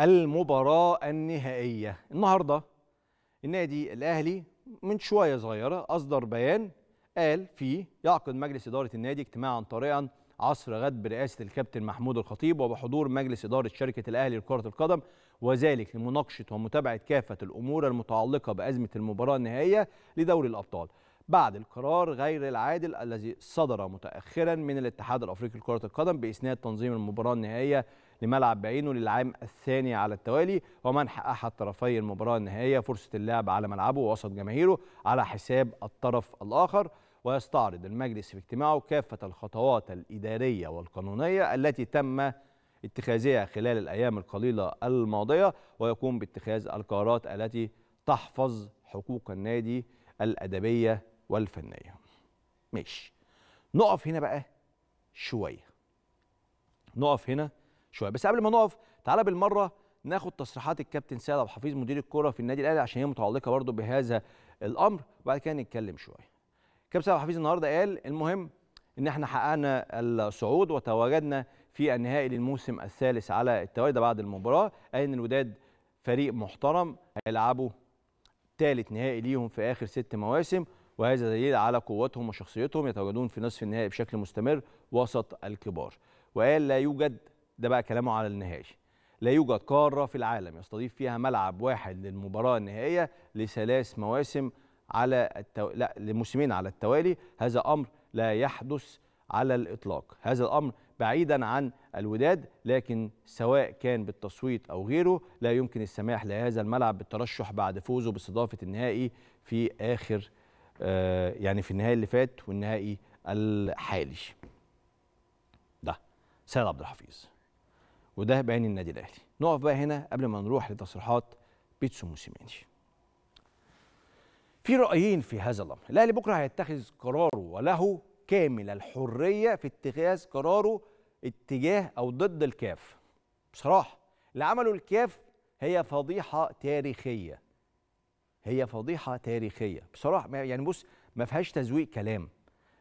المباراة النهائية النهاردة النادي الأهلي من شوية صغيرة أصدر بيان قال فيه يعقد مجلس إدارة النادي اجتماعا طارئا عصر غد برئاسة الكابتن محمود الخطيب وبحضور مجلس إدارة شركة الأهلي لكرة القدم وذلك لمناقشة ومتابعة كافة الأمور المتعلقة بأزمة المباراة النهائية لدوري الأبطال بعد القرار غير العادل الذي صدر متأخرا من الاتحاد الأفريقي لكرة القدم بإسناد تنظيم المباراة النهائية لملعب بعينه للعام الثاني على التوالي ومنح أحد طرفي المباراة النهائية فرصة اللعب على ملعبه وسط جماهيره على حساب الطرف الآخر ويستعرض المجلس في اجتماعه كافة الخطوات الإدارية والقانونية التي تم اتخاذها خلال الأيام القليلة الماضية ويقوم باتخاذ القرارات التي تحفظ حقوق النادي الأدبية والفنيه ماشي نقف هنا بقى شويه نقف هنا شويه بس قبل ما نقف تعالى بالمره ناخد تصريحات الكابتن سيد عبد الحفيظ مدير الكوره في النادي الاهلي عشان هي متعلقه برضو بهذا الامر وبعد كده نتكلم شويه كابتن سيد عبد الحفيظ النهارده قال المهم ان احنا حققنا الصعود وتواجدنا في النهائي للموسم الثالث على التوالي ده بعد المباراه قال ان الوداد فريق محترم هيلعبوا ثالث نهائي ليهم في اخر ست مواسم وهذا دليل على قوتهم وشخصيتهم يتواجدون في نصف النهائي بشكل مستمر وسط الكبار وقال لا يوجد ده بقى كلامه على النهائي لا يوجد قارة في العالم يستضيف فيها ملعب واحد للمباراة النهائية لثلاث مواسم على التو... لا لموسمين على التوالي هذا أمر لا يحدث على الإطلاق هذا الأمر بعيدا عن الوداد لكن سواء كان بالتصويت أو غيره لا يمكن السماح لهذا الملعب بالترشح بعد فوزه باستضافة النهائي في آخر آه، يعني في النهائي اللي فات والنهائي الحالي ده سيد عبد الحفيظ وده بعين النادي الاهلي نقف بقى هنا قبل ما نروح لتصريحات بيتسو موسيماني في رايين في هذا الامر الاهلي بكره هيتخذ قراره وله كامل الحريه في اتخاذ قراره اتجاه او ضد الكاف بصراحه اللي عمله الكاف هي فضيحه تاريخيه هي فضيحه تاريخيه بصراحه يعني بص ما فيهاش تزويق كلام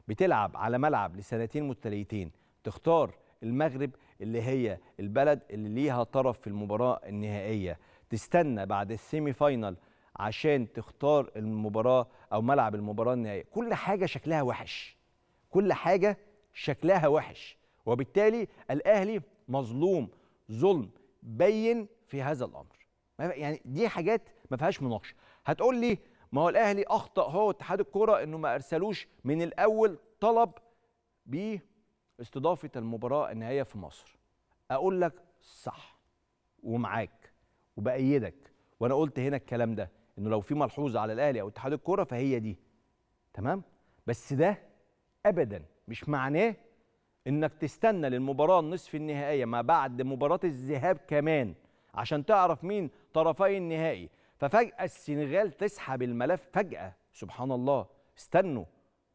بتلعب على ملعب لسنتين متتاليتين تختار المغرب اللي هي البلد اللي ليها طرف في المباراه النهائيه تستنى بعد السيمي فاينل عشان تختار المباراه او ملعب المباراه النهائيه كل حاجه شكلها وحش كل حاجه شكلها وحش وبالتالي الاهلي مظلوم ظلم بين في هذا الامر يعني دي حاجات ما فيهاش مناقشه هتقول لي ما هو الاهلي اخطا هو اتحاد الكوره انه ما ارسلوش من الاول طلب باستضافه المباراه النهائيه في مصر اقول لك صح ومعاك وبأيدك وانا قلت هنا الكلام ده انه لو في ملحوظه على الاهلي او اتحاد الكوره فهي دي تمام بس ده ابدا مش معناه انك تستنى للمباراه النصف النهائيه ما بعد مباراه الذهاب كمان عشان تعرف مين طرفي النهائي ففجأة السنغال تسحب الملف فجأة سبحان الله استنوا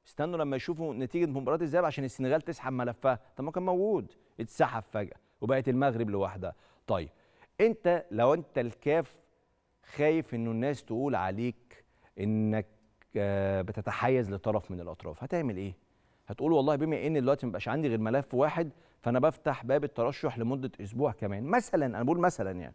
استنوا لما يشوفوا نتيجة مباراة الذهاب عشان السنغال تسحب ملفها طب ما كان موجود اتسحب فجأة وبقت المغرب لوحدها طيب انت لو انت الكاف خايف انه الناس تقول عليك انك آه، بتتحيز لطرف من الاطراف هتعمل ايه؟ هتقول والله بما ان دلوقتي مبقاش عندي غير ملف واحد فانا بفتح باب الترشح لمده اسبوع كمان مثلا انا بقول مثلا يعني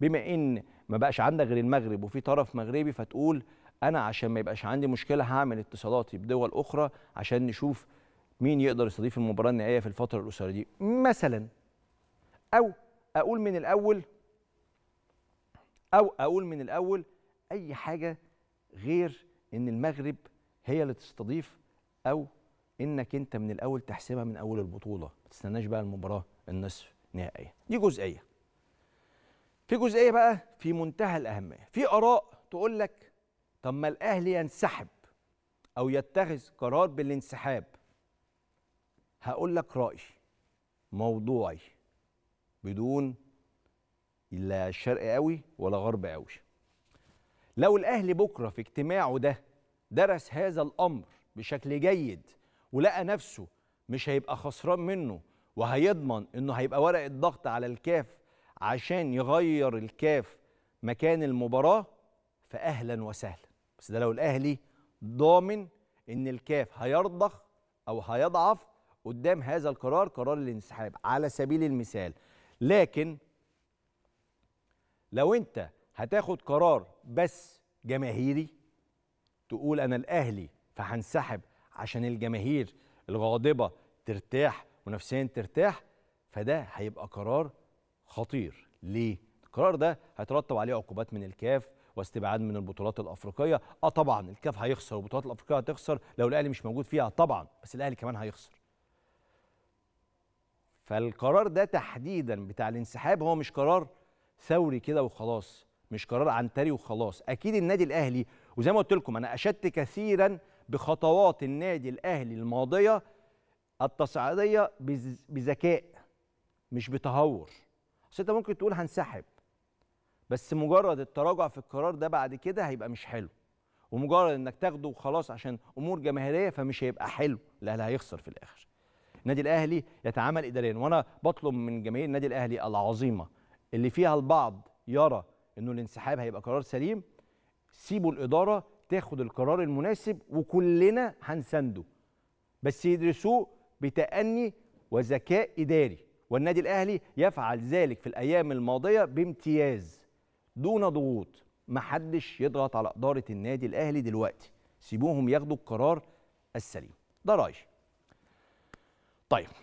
بما ان ما بقاش عندك غير المغرب وفي طرف مغربي فتقول انا عشان ما يبقاش عندي مشكله هعمل اتصالاتي بدول اخرى عشان نشوف مين يقدر يستضيف المباراه النهائيه في الفتره الاسريه دي مثلا او اقول من الاول او اقول من الاول اي حاجه غير ان المغرب هي اللي تستضيف او انك انت من الاول تحسبها من اول البطوله ما تستناش بقى المباراه النصف نهائيه دي جزئيه في جزئيه بقى في منتهى الاهميه في اراء تقول لك طب ما الاهلي ينسحب او يتخذ قرار بالانسحاب هقول لك رايي موضوعي بدون لا شرق قوي ولا غرب قوي لو الاهلي بكره في اجتماعه ده درس هذا الامر بشكل جيد ولقى نفسه مش هيبقى خسران منه وهيضمن انه هيبقى ورقه ضغط على الكاف عشان يغير الكاف مكان المباراه فاهلا وسهلا بس ده لو الاهلي ضامن ان الكاف هيرضخ او هيضعف قدام هذا القرار قرار الانسحاب على سبيل المثال لكن لو انت هتاخد قرار بس جماهيري تقول انا الاهلي فهنسحب عشان الجماهير الغاضبه ترتاح ونفسيا ترتاح فده هيبقى قرار خطير ليه القرار ده هيترتب عليه عقوبات من الكاف واستبعاد من البطولات الافريقيه اه طبعا الكاف هيخسر والبطولات الافريقيه هتخسر لو الاهلي مش موجود فيها طبعا بس الاهلي كمان هيخسر فالقرار ده تحديدا بتاع الانسحاب هو مش قرار ثوري كده وخلاص مش قرار عنتري وخلاص اكيد النادي الاهلي وزي ما قلت لكم انا اشدت كثيرا بخطوات النادي الاهلي الماضيه التصعيديه بذكاء مش بتهور اصل انت ممكن تقول هنسحب بس مجرد التراجع في القرار ده بعد كده هيبقى مش حلو ومجرد انك تاخده وخلاص عشان امور جماهيريه فمش هيبقى حلو الاهلي هيخسر في الاخر النادي الاهلي يتعامل اداريا وانا بطلب من جماهير النادي الاهلي العظيمه اللي فيها البعض يرى انه الانسحاب هيبقى قرار سليم سيبوا الاداره تاخد القرار المناسب وكلنا هنسنده بس يدرسوه بتأني وذكاء إداري والنادي الأهلي يفعل ذلك في الأيام الماضية بامتياز دون ضغوط محدش يضغط على إدارة النادي الأهلي دلوقتي سيبوهم ياخدوا القرار السليم ده رأيي طيب